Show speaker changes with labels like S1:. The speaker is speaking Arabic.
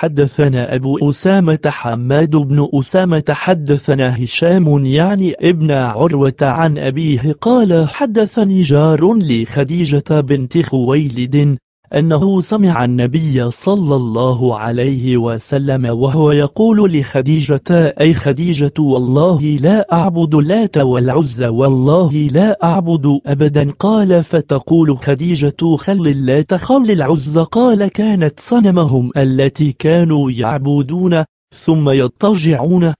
S1: حدثنا أبو أسامة حماد بن أسامة حدثنا هشام يعني ابن عروة عن أبيه قال حدثني جار لخديجة بنت خويلد أنه سمع النبي صلى الله عليه وسلم وهو يقول لخديجة أي خديجة والله لا أعبد لات والعزى والله لا أعبد أبدا قال فتقول خديجة خل اللات خل العزى قال كانت صنمهم التي كانوا يعبدون ثم يضطجعون